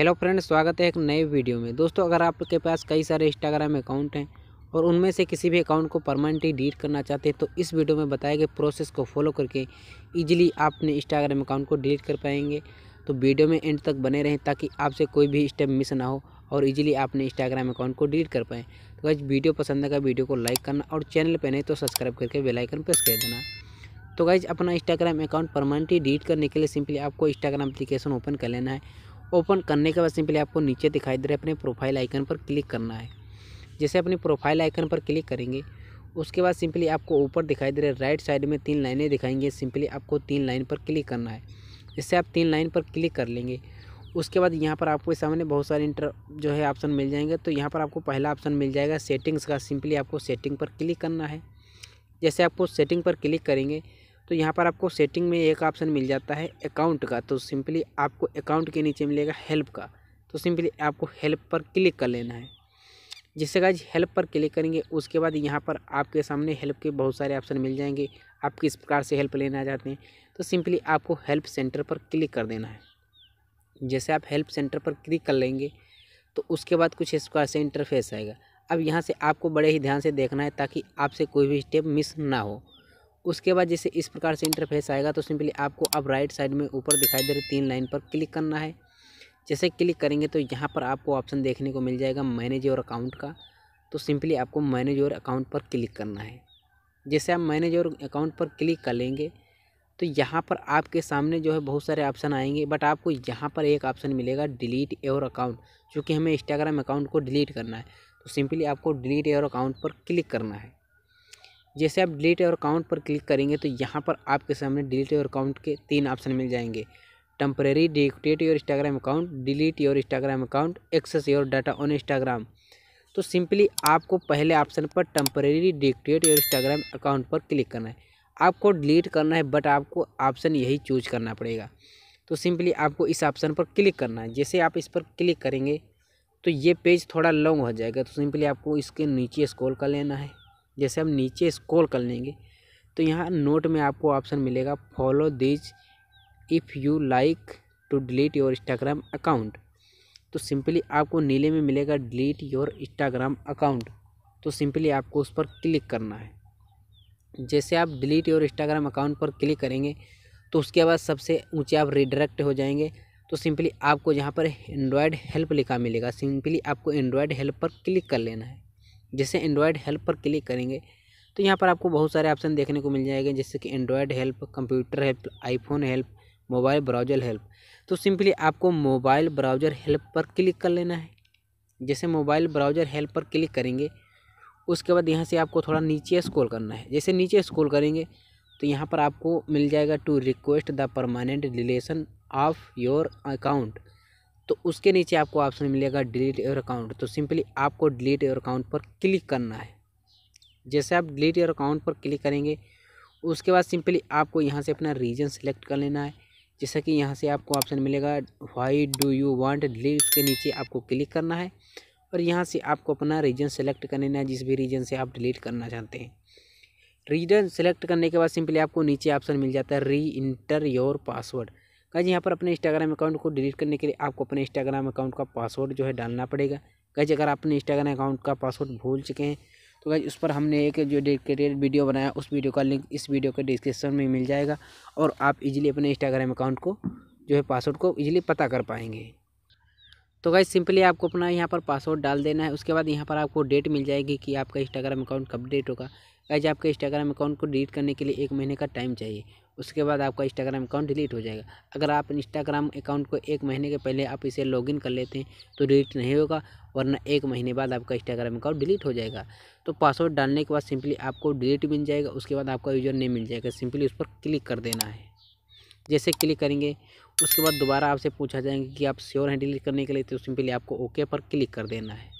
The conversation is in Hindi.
हेलो फ्रेंड्स स्वागत है एक नए वीडियो में दोस्तों अगर आपके पास कई सारे इंस्टाग्राम अकाउंट हैं और उनमें से किसी भी अकाउंट को परमानेंटली डिलीट करना चाहते हैं तो इस वीडियो में बताए गए प्रोसेस को फॉलो करके इजीली आप अपने इंस्टाग्राम अकाउंट को डिलीट कर पाएंगे तो वीडियो में एंड तक बने रहें ताकि आपसे कोई भी स्टेप मिस ना हो और इजीली अपने इंस्टाग्राम अकाउंट को डिलीट कर पाएँ तो गाइज वीडियो पसंद आएगा वीडियो को लाइक करना और चैनल पर नहीं तो सब्सक्राइब करके बेलाइकन प्रेस कर देना तो गाइज अपना इंस्टाग्राम अकाउंट परमानेंटली डिलीट करने के लिए सिंपली आपको इंस्टाग्राम एप्लीकेशन ओपन कर लेना है ओपन करने के बाद सिंपली आपको नीचे दिखाई दे रहे अपने प्रोफाइल आइकन पर क्लिक करना है जैसे अपने प्रोफाइल आइकन पर क्लिक करेंगे उसके बाद सिंपली आपको ऊपर दिखाई दे रहा है राइट साइड में तीन लाइनें दिखाएंगे सिंपली आपको तीन लाइन पर क्लिक करना है इससे आप तीन लाइन पर क्लिक कर लेंगे उसके बाद यहाँ पर आपको सामने बहुत सारे इंटर जो है ऑप्शन मिल जाएंगे तो यहाँ पर आपको पहला ऑप्शन मिल जाएगा सेटिंग्स का सिंपली आपको सेटिंग पर क्लिक करना है जैसे आपको सेटिंग पर क्लिक करेंगे तो यहाँ पर आपको सेटिंग में एक ऑप्शन मिल जाता है अकाउंट का तो सिंपली आपको अकाउंट के नीचे मिलेगा हेल्प का तो सिंपली आपको हेल्प पर क्लिक कर लेना है जिससे का हेल्प पर क्लिक करेंगे उसके बाद यहाँ पर आपके सामने हेल्प के बहुत सारे ऑप्शन मिल जाएंगे आप किस प्रकार से हेल्प लेना चाहते हैं तो सिंपली आपको हेल्प सेंटर पर क्लिक कर देना है जैसे आप हेल्प सेंटर पर क्लिक कर लेंगे तो उसके बाद कुछ इस प्रकार से इंटरफेस आएगा अब यहाँ से आपको बड़े ही ध्यान से देखना है ताकि आपसे कोई भी स्टेप मिस ना हो उसके बाद जैसे इस प्रकार से इंटरफेस आएगा तो सिंपली आपको अब राइट साइड में ऊपर दिखाई दे रही तीन लाइन पर क्लिक करना है जैसे क्लिक करेंगे तो यहाँ पर आपको ऑप्शन देखने को मिल जाएगा मैनेज योर अकाउंट का तो सिंपली आपको मैनेज योर अकाउंट पर क्लिक करना है जैसे आप मैनेज योर अकाउंट पर क्लिक कर लेंगे तो यहाँ पर आपके सामने जो है बहुत सारे ऑप्शन आएंगे बट आपको यहाँ पर एक ऑप्शन मिलेगा डिलीट योर अकाउंट चूँकि हमें इंस्टाग्राम अकाउंट को डिलीट करना है तो सिंपली आपको डिलीट योर अकाउंट पर क्लिक करना है जैसे आप डिलीट और अकाउंट पर क्लिक करेंगे तो यहाँ पर आपके सामने डिलीट और अकाउंट के तीन ऑप्शन मिल जाएंगे temporary deactivate your Instagram account delete your Instagram account access your data on Instagram तो सिंपली आपको पहले ऑप्शन पर temporary deactivate your Instagram account पर क्लिक करना है आपको डिलीट करना है बट आपको ऑप्शन यही चूज करना पड़ेगा तो सिंपली आपको इस ऑप्शन पर क्लिक करना है जैसे आप इस पर क्लिक करेंगे तो ये पेज थोड़ा लॉन्ग हो जाएगा तो सिंपली आपको इसके नीचे स्क्रॉल कर लेना है जैसे हम नीचे स्क्रॉल कर लेंगे तो यहाँ नोट में आपको ऑप्शन मिलेगा follow this if you like to delete your Instagram account तो सिंपली आपको नीले में मिलेगा डिलीट योर इंस्टाग्राम अकाउंट तो सिंपली आपको उस पर क्लिक करना है जैसे आप डिलीट योर इंस्टाग्राम अकाउंट पर क्लिक करेंगे तो उसके बाद सबसे ऊँचे आप रिडायरेक्ट हो जाएंगे तो सिंपली आपको जहाँ पर एंड्रॉयड हेल्प लिखा मिलेगा सिंपली आपको एंड्रॉयड हेल्प पर क्लिक कर लेना है जैसे एंड्रॉयड हेल्प पर क्लिक करेंगे तो यहाँ पर आपको बहुत सारे ऑप्शन देखने को मिल जाएंगे जैसे कि Android help computer help iPhone help mobile browser help तो सिंपली आपको मोबाइल ब्राउजर हेल्प पर क्लिक कर लेना है जैसे मोबाइल ब्राउजर हेल्प पर क्लिक करेंगे उसके बाद यहाँ से आपको थोड़ा नीचे स्क्रॉल करना है जैसे नीचे स्क्रॉल करेंगे तो यहाँ पर आपको मिल जाएगा to request the permanent deletion of your account तो उसके नीचे आपको ऑप्शन मिलेगा डिलीट योर अकाउंट तो सिंपली आपको डिलीट योर अकाउंट पर क्लिक करना है जैसे आप डिलीट योर अकाउंट पर क्लिक करेंगे उसके बाद सिंपली आपको यहाँ से अपना रीजन सेलेक्ट कर लेना है जैसा कि यहाँ से आपको ऑप्शन मिलेगा why do you want delete के नीचे आपको क्लिक करना है और यहाँ से आपको अपना रीजन सेलेक्ट कर लेना है जिस भी रीजन से आप डिलीट करना चाहते हैं रीजन सेलेक्ट करने के बाद सिंपली आपको नीचे ऑप्शन मिल जाता है री इंटर योर पासवर्ड गाइज यहाँ पर अपने इंस्टाग्राम अकाउंट को डिलीट करने के लिए आपको अपने इंस्टाग्राम अकाउंट का पासवर्ड जो है डालना पड़ेगा गाइज अगर अपने इंस्टाग्राम अकाउंट का पासवर्ड भूल चुके हैं तो गाइज उस पर हमने एक जो डेडिकेटेड वीडियो बनाया उस वीडियो का लिंक इस वीडियो के डिस्क्रिप्शन में मिल जाएगा और आप इजीली अपने इंस्टाग्राम अकाउंट को जो है पासवर्ड को इजीली पता कर पाएंगे तो गाइज सिंपली आपको अपना यहाँ पर पासवर्ड डाल देना है उसके बाद यहाँ पर आपको डेट मिल जाएगी कि आपका इंस्टाग्राम अकाउंट कब डेट होगा गाइज आपके इंस्टाग्राम अकाउंट को डिलीट करने के लिए एक महीने का टाइम चाहिए उसके बाद आपका इंस्टाग्राम अकाउंट डिलीट हो जाएगा अगर आप इंस्टाग्राम अकाउंट को एक महीने के पहले आप इसे लॉगिन कर लेते हैं तो डिलीट नहीं होगा वरना एक महीने बाद आपका इंस्टाग्राम अकाउंट डिलीट हो जाएगा तो पासवर्ड डालने के बाद सिंपली आपको डिलीट मिल जाएगा उसके बाद आपका यूज़र नेम मिल जाएगा सिंपली उस पर क्लिक कर देना है जैसे क्लिक करेंगे उसके बाद दोबारा आपसे पूछा जाएंगे कि आप श्योर हैं डिलीट करने के लिए तो सिंपली आपको ओके पर क्लिक कर देना है